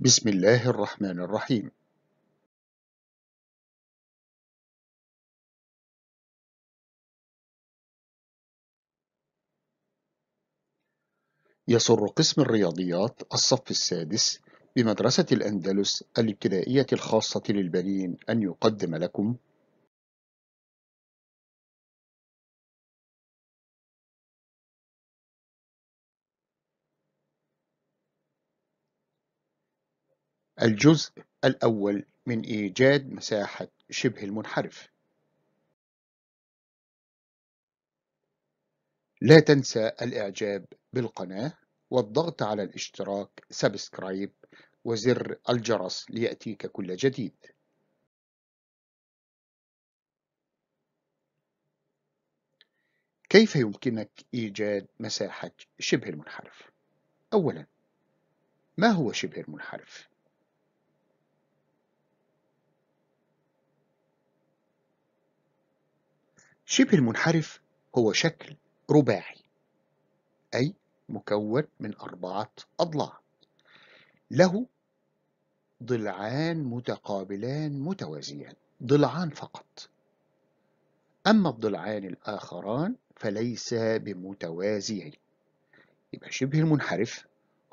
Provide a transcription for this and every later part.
بسم الله الرحمن الرحيم يسر قسم الرياضيات الصف السادس بمدرسة الأندلس الابتدائية الخاصة للبنين أن يقدم لكم الجزء الأول من إيجاد مساحة شبه المنحرف لا تنسى الإعجاب بالقناة والضغط على الاشتراك سبسكرايب وزر الجرس ليأتيك كل جديد كيف يمكنك إيجاد مساحة شبه المنحرف؟ أولاً ما هو شبه المنحرف؟ شبه المنحرف هو شكل رباعي أي مكون من أربعة أضلاع له ضلعان متقابلان متوازيان ضلعان فقط أما الضلعان الآخران فليس بمتوازيين يبقى شبه المنحرف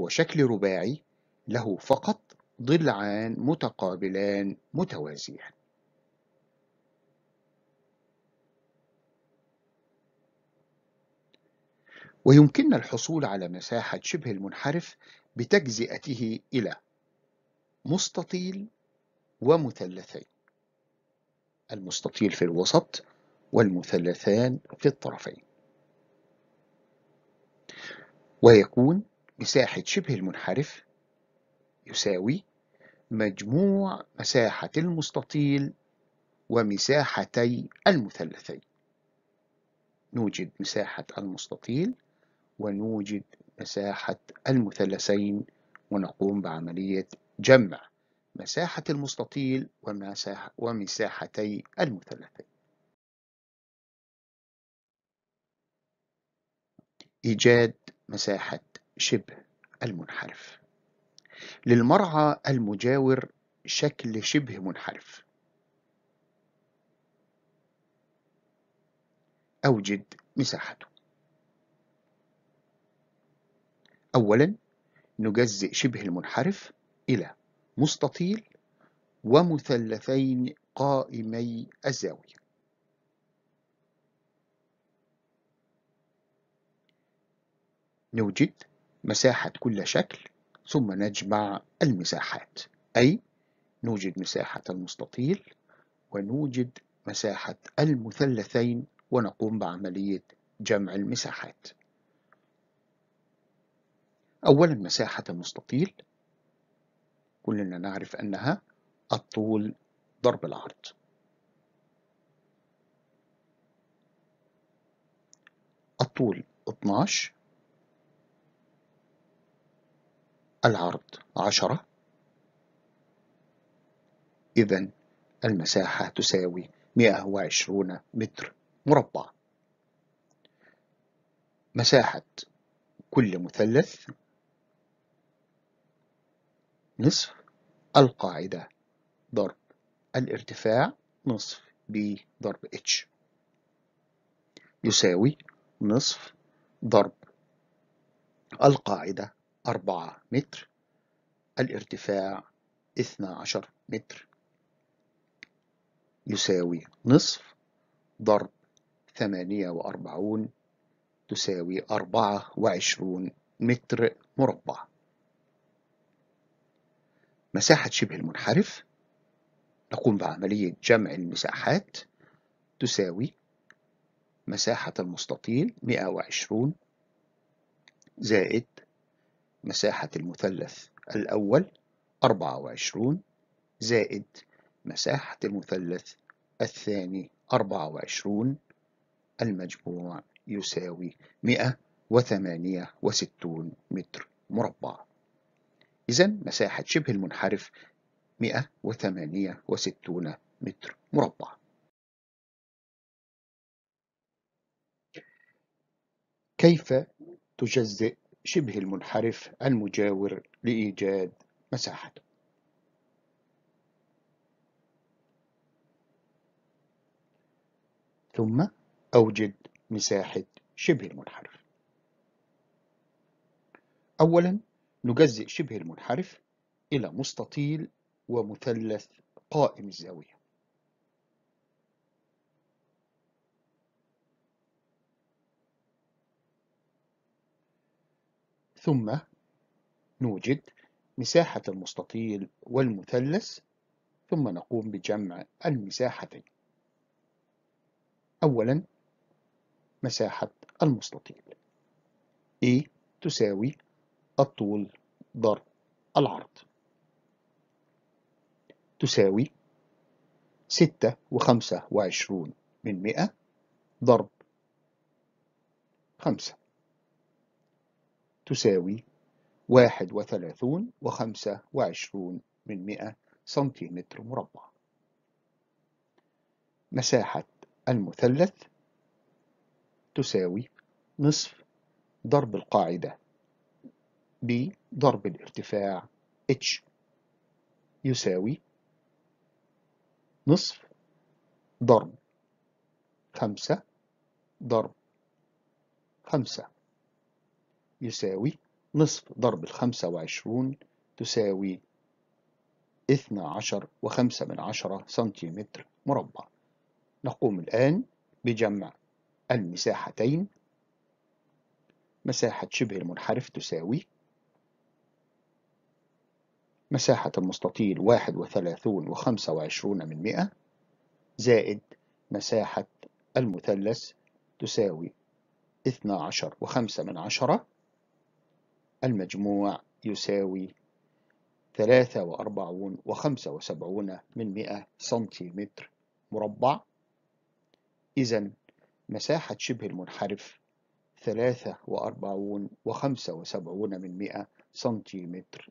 هو شكل رباعي له فقط ضلعان متقابلان متوازيان ويمكننا الحصول على مساحة شبه المنحرف بتجزئته إلى مستطيل ومثلثين المستطيل في الوسط والمثلثان في الطرفين ويكون مساحة شبه المنحرف يساوي مجموع مساحة المستطيل ومساحتي المثلثين نوجد مساحة المستطيل ونوجد مساحة المثلثين ونقوم بعملية جمع مساحة المستطيل ومساحة ومساحتي المثلثين إيجاد مساحة شبه المنحرف للمرعى المجاور شكل شبه منحرف أوجد مساحته أولا نجزئ شبه المنحرف إلى مستطيل ومثلثين قائمي الزاوية نوجد مساحة كل شكل ثم نجمع المساحات أي نوجد مساحة المستطيل ونوجد مساحة المثلثين ونقوم بعملية جمع المساحات أولا مساحة المستطيل كلنا نعرف أنها الطول ضرب العرض الطول 12 العرض 10 إذا المساحة تساوي 120 متر مربع مساحة كل مثلث نصف القاعدة ضرب الارتفاع نصف ب ضرب اتش يساوي نصف ضرب القاعدة أربعة متر الارتفاع اثنا عشر متر يساوي نصف ضرب ثمانية وأربعون تساوي أربعة وعشرون متر مربع مساحة شبه المنحرف نقوم بعملية جمع المساحات تساوي مساحة المستطيل 120 زائد مساحة المثلث الأول 24 زائد مساحة المثلث الثاني 24 المجموع يساوي 168 متر مربع إذا مساحة شبه المنحرف 168 متر مربع كيف تجزئ شبه المنحرف المجاور لإيجاد مساحته ثم أوجد مساحة شبه المنحرف أولا نجزئ شبه المنحرف إلى مستطيل ومثلث قائم الزاوية ثم نوجد مساحة المستطيل والمثلث ثم نقوم بجمع المساحتين أولا مساحة المستطيل A تساوي الطول ضرب العرض تساوي ستة وخمسة وعشرون من مئة ضرب خمسة تساوي واحد وثلاثون وخمسة وعشرون من مئة سنتيمتر مربع مساحة المثلث تساوي نصف ضرب القاعدة ضرب الارتفاع h يساوي نصف ضرب خمسة ضرب خمسة يساوي نصف ضرب الخمسة وعشرون تساوي اثنى عشر وخمسة من عشرة سنتيمتر مربع نقوم الآن بجمع المساحتين مساحة شبه المنحرف تساوي مساحة المستطيل واحد وثلاثون وخمسة وعشرون من مئة زائد مساحة المثلث تساوي اثنا عشر وخمسة من عشرة المجموع يساوي ثلاثة وأربعون وخمسة وسبعون من مئة سنتيمتر مربع إذا مساحة شبه المنحرف ثلاثة وأربعون وخمسة وسبعون من مئة سنتيمتر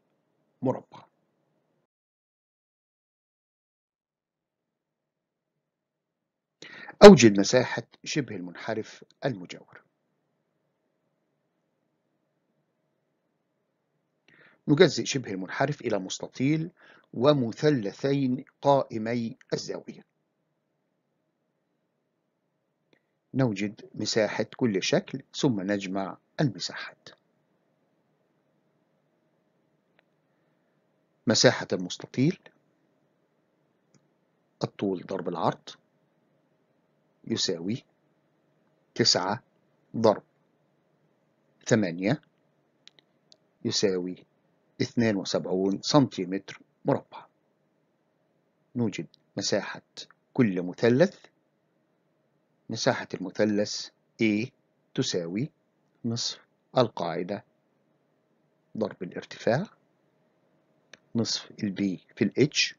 مربع أوجد مساحة شبه المنحرف المجاور نجزئ شبه المنحرف إلى مستطيل ومثلثين قائمي الزاوية نوجد مساحة كل شكل ثم نجمع المساحات مساحة المستطيل الطول ضرب العرض يساوي تسعة ضرب ثمانية يساوي اثنان وسبعون سنتيمتر مربع نوجد مساحة كل مثلث مساحة المثلث A تساوي نصف القاعدة ضرب الارتفاع نصف ال B في ال H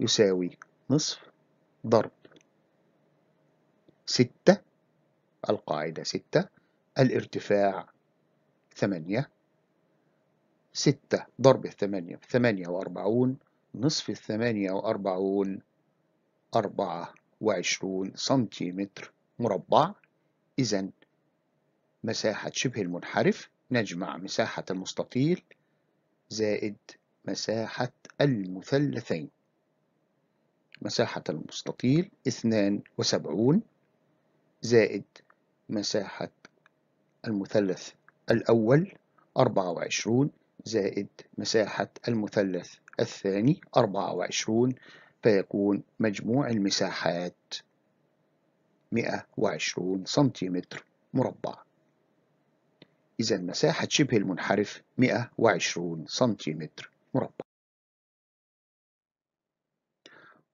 يساوي نصف ضرب ستة القاعدة ستة الارتفاع ثمانية ستة ضرب الثمانية ثمانية وأربعون نصف الثمانية وأربعون أربعة وعشرون سنتيمتر مربع إذا مساحة شبه المنحرف نجمع مساحة المستطيل زائد مساحة المثلثين مساحة المستطيل اثنان وسبعون زائد مساحة المثلث الأول 24 زائد مساحة المثلث الثاني 24 فيكون مجموع المساحات 120 سنتيمتر مربع إذا مساحة شبه المنحرف 120 سنتيمتر مربع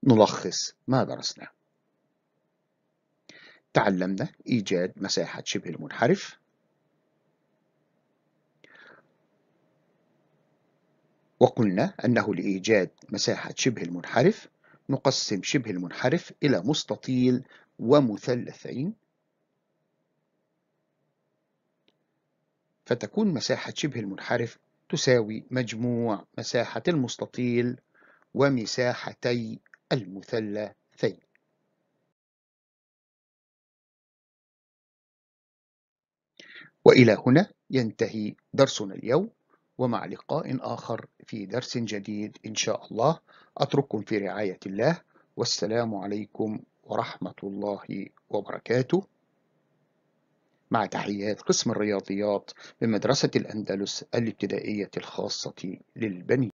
نلخص ما درسناه تعلمنا إيجاد مساحة شبه المنحرف وقلنا أنه لإيجاد مساحة شبه المنحرف نقسم شبه المنحرف إلى مستطيل ومثلثين فتكون مساحة شبه المنحرف تساوي مجموع مساحة المستطيل ومساحتي المثلث وإلى هنا ينتهي درسنا اليوم ومع لقاء آخر في درس جديد إن شاء الله أترككم في رعاية الله والسلام عليكم ورحمة الله وبركاته مع تحيات قسم الرياضيات بمدرسة الأندلس الابتدائية الخاصة للبني